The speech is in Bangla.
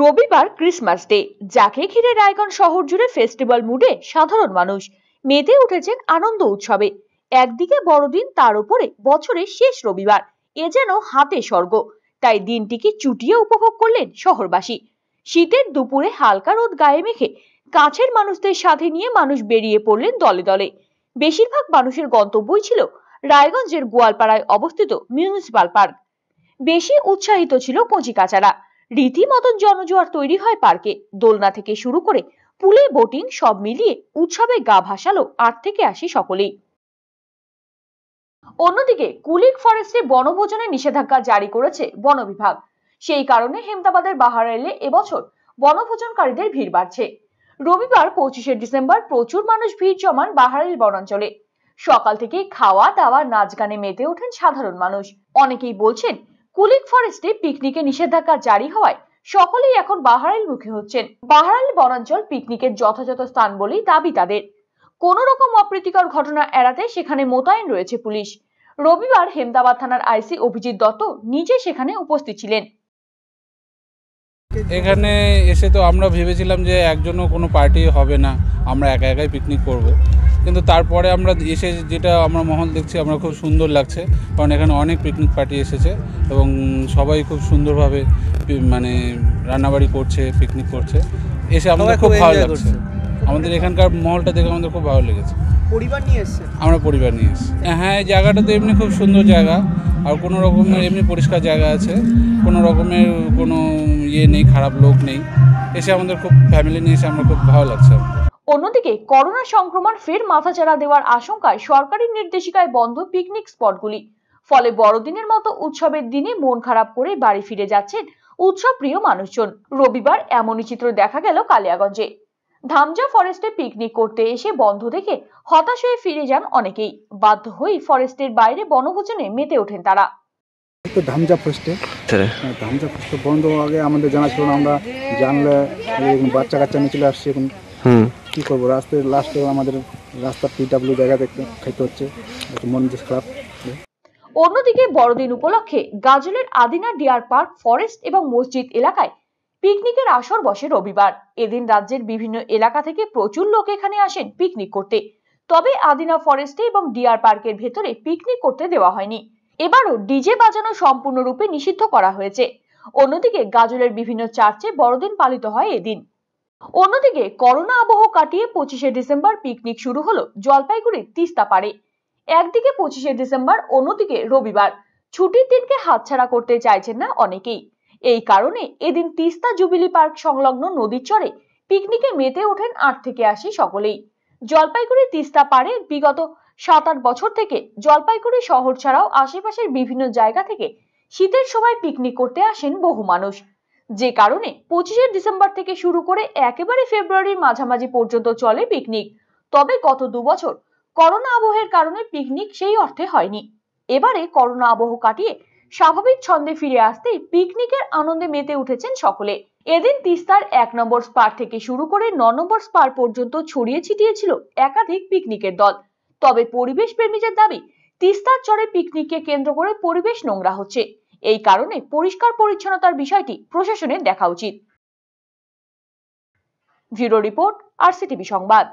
রবিবার ক্রিসমাস ডে যাকে ঘিরে রায়গঞ্জ শহর জুড়ে ফেস্টিভ্যাল মুডে সাধারণ মানুষ মেতে উঠেছেন আনন্দ উৎসবে একদিকে বড়দিন তার উপরে বছরের শেষ রবিবার এ যেন হাতে স্বর্গ তাই দিনটিকে চুটিয়ে উপভোগ করলেন শহরবাসী শীতের দুপুরে হালকা রোদ গায়ে মেখে কাছের মানুষদের সাথে নিয়ে মানুষ বেরিয়ে পড়লেন দলে দলে বেশিরভাগ মানুষের গন্তব্যই ছিল রায়গঞ্জের গোয়ালপাড়ায় অবস্থিত মিউনিসিপাল পার্ক বেশি উৎসাহিত ছিল কচিকাচারা রীতিমত জনজোয়ার তৈরি হয় পার্কে দোলনা থেকে শুরু করে পুলে বোটিং সব মিলিয়ে উৎসবে গা ভাসালো আট থেকে আসি সকলেই অন্যদিকে কুলিক ফরেস্টে বনভোজনে নিষেধাজ্ঞা জারি করেছে বন বিভাগ সেই কারণে হেমদাবাদের বাহারাইলে এবছর বনভোজনকারীদের ভিড় বাড়ছে রবিবার পঁচিশে ডিসেম্বর প্রচুর মানুষ ভিড় জমান বাহারাইল বনাঞ্চলে সকাল থেকে খাওয়া দাওয়া নাচ গানে মেতে ওঠেন সাধারণ মানুষ অনেকেই বলছেন কুলিক ফরেস্টে পিকনিকে নিষেধাজ্ঞা জারি হওয়ায় সকলেই এখন বাহারাইল মুখী হচ্ছেন বাহারাইল বনাঞ্চল পিকনিকের যথাযথ স্থান বলেই দাবি তাদের কোন রকম অপ্রীতিকর ঘটনা এড়াতে সেখানে মোতায়েন রয়েছে পুলিশ রবিবার হেমদাবাদ থানার আইসি অভিজিৎ দত্ত নিজে সেখানে উপস্থিত ছিলেন এখানে এসে তো আমরা ভেবেছিলাম যে একজনও কোনো পার্টি হবে না আমরা একা একাই পিকনিক করব কিন্তু তারপরে আমরা এসে যেটা আমরা মহল দেখছি আমরা খুব সুন্দর লাগছে কারণ এখানে অনেক পিকনিক পার্টি এসেছে এবং সবাই খুব সুন্দরভাবে মানে রান্নাবাড়ি করছে পিকনিক করছে এসে আমাদের খুব ভালো লাগছে আমাদের এখানকার মহলটা দেখে আমাদের খুব ভালো লেগেছে পরিবার নিয়ে এসছে আমরা পরিবার নিয়ে এসছি হ্যাঁ, হ্যাঁ এই জায়গাটা তো এমনি খুব সুন্দর জায়গা আর কোনো রকমের এমনি পরিষ্কার জায়গা আছে কোনো রকমের কোনো ইয়ে নেই খারাপ লোক নেই এসে আমাদের খুব ফ্যামিলি নিয়ে এসে আমরা খুব ভালো লাগছে আমাদের অন্যদিকে করোনা সংক্রমণ ফের মাথাচাড়া দেওয়ার আশঙ্কায় সরকারি নির্দেশিকায় বন্ধ পিকনিক স্পটগুলি ফলে বড়দিনের মতো উৎসবের দিনে মন খারাপ করে বাড়ি ফিরে যাচ্ছেন উৎসব প্রিয় মানুষজন রবিবার এমনই চিত্র দেখা গেল কালিয়াগঞ্জে ধামজা ফরেস্টে পিকনিক করতে এসে বন্ধ দেখে হতাশ হয়ে ফিরে যান অনেকেই বাধ্য হয়ে ফরেস্টের বাইরে বনভোজনে মেতে ওঠেন তারা তো ধামজা ফরেস্টে হ্যাঁ, ধামজা ফরেস্টে বন্ধ আগে আমাদের জানা ছিল না আমরা জানলে বাচ্চা কাচ্চা নিয়ে চলে এখন কি করবো রাস্তায় লাস্টে আমাদের রাস্তার পিডাব্লিউ জায়গা দেখতে খাইতে হচ্ছে মন খারাপ অন্যদিকে বড়দিন উপলক্ষে গাজলের আদিনা ডিয়ার পার্ক ফরেস্ট এবং মসজিদ এলাকায় পিকনিকের আসর বসে রবিবার এদিন রাজ্যের বিভিন্ন এলাকা থেকে প্রচুর লোক এখানে আসেন পিকনিক করতে তবে আদিনা ফরেস্টে এবং ডিয়ার পার্কের ভেতরে পিকনিক করতে দেওয়া হয়নি এবারও ডিজে বাজানো সম্পূর্ণরূপে নিষিদ্ধ করা হয়েছে অন্যদিকে গাজলের বিভিন্ন চার্চে বড়দিন পালিত হয় এদিন অন্যদিকে করোনা আবহ কাটিয়ে পঁচিশে ডিসেম্বর পিকনিক শুরু হলো জলপাইগুড়ির তিস্তা পারে একদিকে পঁচিশে ডিসেম্বর অন্যদিকে রবিবার ছুটির দিনকে হাতছাড়া করতে চাইছেন না অনেকেই এই কারণে এদিন তিস্তা জুবিলি পার্ক সংলগ্ন নদীর চরে পিকনিকে মেতে ওঠেন আট থেকে আসি সকলেই জলপাইগুড়ি তিস্তা পারে বিগত সাত আট বছর থেকে জলপাইগুড়ি শহর ছাড়াও আশেপাশের বিভিন্ন জায়গা থেকে শীতের সময় পিকনিক করতে আসেন বহু মানুষ যে কারণে পঁচিশে ডিসেম্বর থেকে শুরু করে একেবারে ফেব্রুয়ারির মাঝামাঝি পর্যন্ত চলে পিকনিক তবে গত দুবছর করোনা আবহের কারণে পিকনিক সেই অর্থে হয়নি এবারে করোনা আবহ কাটিয়ে স্বাভাবিক ছন্দে ফিরে আসতেই পিকনিকের আনন্দে মেতে উঠেছেন সকলে এদিন তিস্তার এক নম্বর স্পার থেকে শুরু করে ন নম্বর স্পার পর্যন্ত ছড়িয়ে ছিটিয়েছিল একাধিক পিকনিকের দল তবে পরিবেশ প্রেমীদের দাবি তিস্তার চরে পিকনিককে কেন্দ্র করে পরিবেশ নোংরা হচ্ছে এই কারণে পরিষ্কার পরিচ্ছন্নতার বিষয়টি প্রশাসনের দেখা উচিত ব্যুরো রিপোর্ট আর সংবাদ